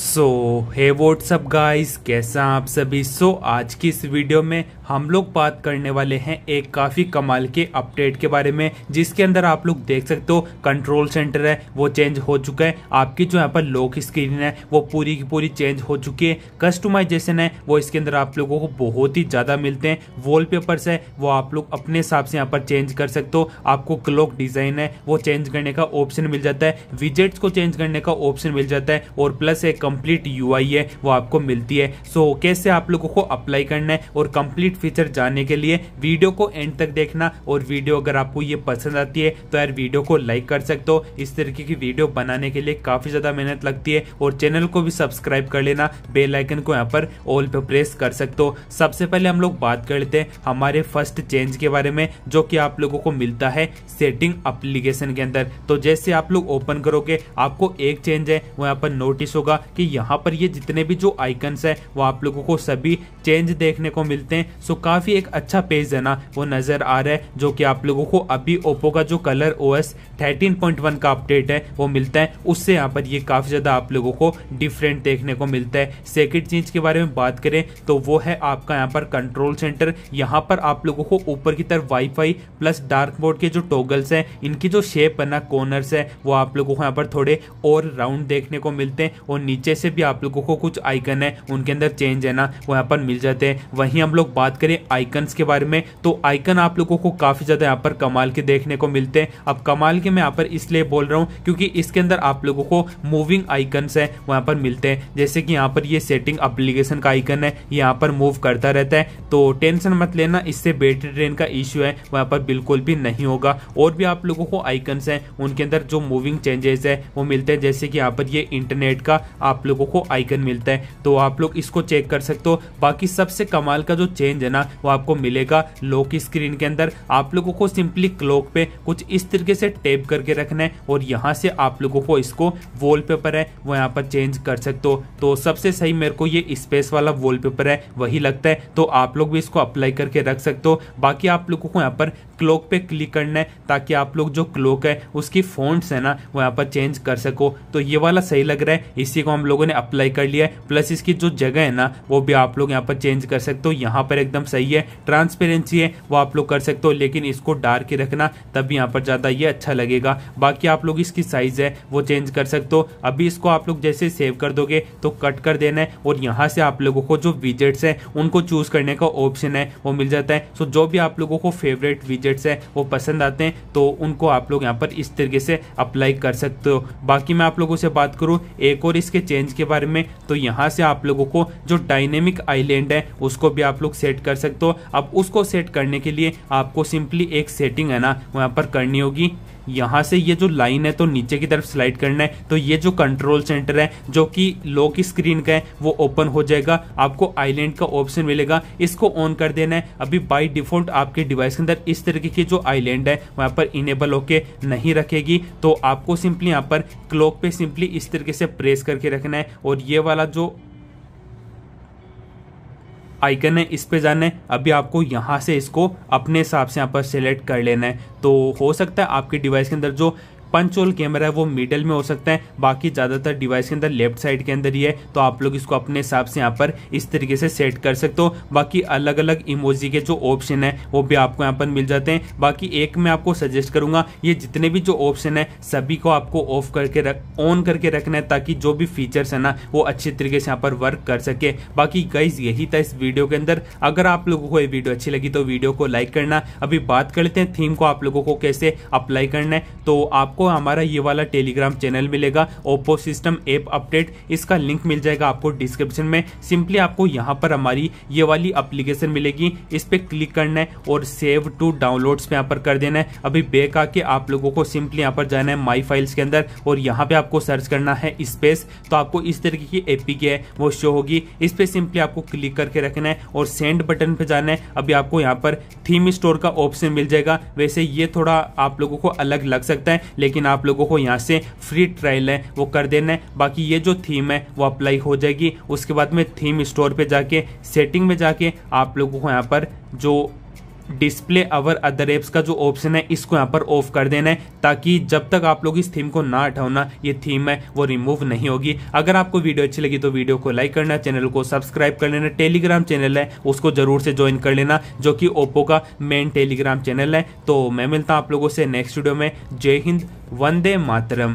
सो हे WhatsApp guys कैसा आप सभी सो so, आज की इस वीडियो में हम लोग बात करने वाले हैं एक काफ़ी कमाल के अपडेट के बारे में जिसके अंदर आप लोग देख सकते हो कंट्रोल सेंटर है वो चेंज हो चुका है आपकी जो यहाँ पर लॉक स्क्रीन है वो पूरी की पूरी चेंज हो चुकी है कस्टमाइजेशन है वो इसके अंदर आप लोगों को बहुत ही ज़्यादा मिलते हैं वॉलपेपर्स है वो आप लोग अपने हिसाब से यहाँ पर चेंज कर सकते हो आपको क्लॉक डिज़ाइन है वो चेंज करने का ऑप्शन मिल जाता है विजेट्स को चेंज करने का ऑप्शन मिल जाता है और प्लस एक कंप्लीट यू है वो आपको मिलती है सो कैसे आप लोगों को अप्लाई करना है और कंप्लीट फीचर जानने के लिए वीडियो को एंड तक देखना और वीडियो अगर आपको ये पसंद आती है तो यार वीडियो को लाइक कर सकते हो इस तरीके की वीडियो बनाने के लिए काफ़ी ज़्यादा मेहनत लगती है और चैनल को भी सब्सक्राइब कर लेना बेलाइकन को यहाँ पर ऑल पे प्रेस कर सकते हो सबसे पहले हम लोग बात कर लेते हैं हमारे फर्स्ट चेंज के बारे में जो कि आप लोगों को मिलता है सेटिंग अप्लीकेशन के अंदर तो जैसे आप लोग ओपन करोगे आपको एक चेंज है वो यहाँ पर नोटिस होगा कि यहाँ पर ये जितने भी जो आइकन्स है वो आप लोगों को सभी चेंज देखने को मिलते हैं सो काफ़ी एक अच्छा पेज है ना वो नज़र आ रहा है जो कि आप लोगों को अभी ओप्पो का जो कलर ओ एस का अपडेट है वो मिलता है उससे यहाँ पर ये काफ़ी ज़्यादा आप लोगों को डिफरेंट देखने को मिलता है सेकेंड चीज़ के बारे में बात करें तो वो है आपका यहाँ पर कंट्रोल सेंटर यहाँ पर आप लोगों को ऊपर की तरफ वाईफाई प्लस डार्क बोर्ड के जो टोगल्स हैं इनकी जो शेप है ना कॉर्नर्स है वो आप लोगों को यहाँ पर थोड़े और राउंड देखने को मिलते हैं और नीचे से भी आप लोगों को कुछ आइकन है उनके अंदर चेंज है ना वो यहाँ पर मिल जाते हैं वहीं हम लोग बात बात करें आइकन्स के बारे में तो आइकन आप लोगों को काफ़ी ज़्यादा यहाँ पर कमाल के देखने को मिलते हैं अब कमाल के मैं यहाँ पर इसलिए बोल रहा हूँ क्योंकि इसके अंदर आप लोगों को मूविंग आइकन्स है वहाँ पर मिलते हैं जैसे कि यहाँ पर ये सेटिंग अप्लीकेशन का आइकन है यहाँ पर मूव करता रहता है तो टेंशन मत लेना इससे बैटरी ड्रेन का इश्यू है वहाँ पर बिल्कुल भी नहीं होगा और भी आप लोगों को आइकन्स हैं उनके अंदर जो मूविंग चेंजेस है वो मिलते हैं जैसे कि यहाँ पर ये इंटरनेट का आप लोगों को आइकन मिलता है तो आप लोग इसको चेक कर सकते हो बाकी सबसे कमाल का जो चेंज देना वो आपको मिलेगा लॉक स्क्रीन के अंदर आप लोगों को सिंपली क्लॉक पे कुछ इस तरीके से टेप करके रखना है और यहाँ से आप लोगों को इसको वॉलपेपर है वो यहाँ पर चेंज कर सकते हो तो सबसे सही मेरे को ये स्पेस वाला वॉलपेपर है वही लगता है तो आप लोग भी इसको अप्लाई करके रख सकते हो बाकी आप लोगों को यहाँ पर क्लॉक पे क्लिक करना है ताकि आप लोग जो क्लॉक है उसकी फोन्ट्स है ना वो यहाँ पर चेंज कर सको तो ये वाला सही लग रहा है इसी को हम लोगों ने अप्लाई कर लिया है प्लस इसकी जो जगह है ना वो भी आप लोग यहाँ पर चेंज कर सकते हो यहाँ पर एक एकदम सही है ट्रांसपेरेंसी है वो आप लोग कर सकते हो लेकिन इसको डार्क ही रखना तब यहाँ पर ज़्यादा ये अच्छा लगेगा बाकी आप लोग इसकी साइज़ है वो चेंज कर सकते हो अभी इसको आप लोग जैसे सेव कर दोगे तो कट कर देना है और यहाँ से आप लोगों को जो विजेट्स हैं उनको चूज़ करने का ऑप्शन है वो मिल जाता है सो जो भी आप लोगों को फेवरेट विजेट्स हैं वो पसंद आते हैं तो उनको आप लोग यहाँ पर इस तरीके से अप्लाई कर सकते हो बाकी मैं आप लोगों से बात करूँ एक और इसके चेंज के बारे में तो यहाँ से आप लोगों को जो डायनेमिक आईलैंड है उसको भी आप लोग सेट कर सकते हो अब उसको सेट करने के लिए आपको सिंपली एक सेटिंग है ना वहाँ पर करनी होगी यहाँ से ये जो लाइन है तो नीचे की तरफ स्लाइड करना है तो ये जो कंट्रोल सेंटर है जो कि लो की स्क्रीन का है वो ओपन हो जाएगा आपको आइलैंड का ऑप्शन मिलेगा इसको ऑन कर देना है अभी बाय डिफॉल्ट आपके डिवाइस के अंदर इस तरीके की जो आइलैंड है वहाँ पर इनेबल होके नहीं रखेगी तो आपको सिंपली यहाँ पर क्लॉक पे सिंपली इस तरीके से प्रेस करके रखना है और ये वाला जो आइकन है इस पे जाना है अभी आपको यहाँ से इसको अपने हिसाब से यहाँ पर सेलेक्ट कर लेना है तो हो सकता है आपके डिवाइस के अंदर जो पंच होल कैमरा है वो मिडल में हो सकता है बाकी ज़्यादातर डिवाइस के अंदर लेफ्ट साइड के अंदर ही है तो आप लोग इसको अपने हिसाब से यहाँ पर इस तरीके से सेट कर सकते हो बाकी अलग अलग इमोजी के जो ऑप्शन है वो भी आपको यहाँ पर मिल जाते हैं बाकी एक मैं आपको सजेस्ट करूंगा ये जितने भी जो ऑप्शन है सभी को आपको ऑफ करके रख ऑन करके रखना है ताकि जो भी फीचर्स है ना वो अच्छे तरीके से यहाँ पर वर्क कर सके बाकी गाइज यही था इस वीडियो के अंदर अगर आप लोगों को ये वीडियो अच्छी लगी तो वीडियो को लाइक करना अभी बात करते हैं थीम को आप लोगों को कैसे अप्लाई करना है तो आपको आपको हमारा ये वाला टेलीग्राम चैनल मिलेगा ओप्पो सिस्टम ऐप अपडेट इसका लिंक मिल जाएगा आपको डिस्क्रिप्शन में सिंपली आपको यहाँ पर हमारी ये वाली अप्लीकेशन मिलेगी इस पर क्लिक करना है और सेव टू डाउनलोड्स पे यहाँ पर कर देना है अभी बैक आके आप लोगों को सिंपली यहाँ पर जाना है माई फाइल्स के अंदर और यहाँ पे आपको सर्च करना है स्पेस तो आपको इस तरीके की एपी है वो शो होगी इस पर सिंपली आपको क्लिक करके रखना है और सेंड बटन पर जाना है अभी आपको यहाँ पर थीम स्टोर का ऑप्शन मिल जाएगा वैसे ये थोड़ा आप लोगों को अलग लग सकता है लेकिन लेकिन आप लोगों को यहाँ से फ्री ट्रायल है वो कर देना है बाकी ये जो थीम है वो अप्लाई हो जाएगी उसके बाद में थीम स्टोर पर जाके सेटिंग में जाके आप लोगों को यहाँ पर जो डिस्प्ले अवर अदर एप्स का जो ऑप्शन है इसको यहाँ पर ऑफ कर देना है ताकि जब तक आप लोग इस थीम को ना हटाओना ये थीम है वो रिमूव नहीं होगी अगर आपको वीडियो अच्छी लगी तो वीडियो को लाइक करना चैनल को सब्सक्राइब कर लेना टेलीग्राम चैनल है उसको जरूर से ज्वाइन कर लेना जो कि ओप्पो का मेन टेलीग्राम चैनल है तो मैं मिलता हूँ आप लोगों से नेक्स्ट वीडियो में जय हिंद वंदे मातरम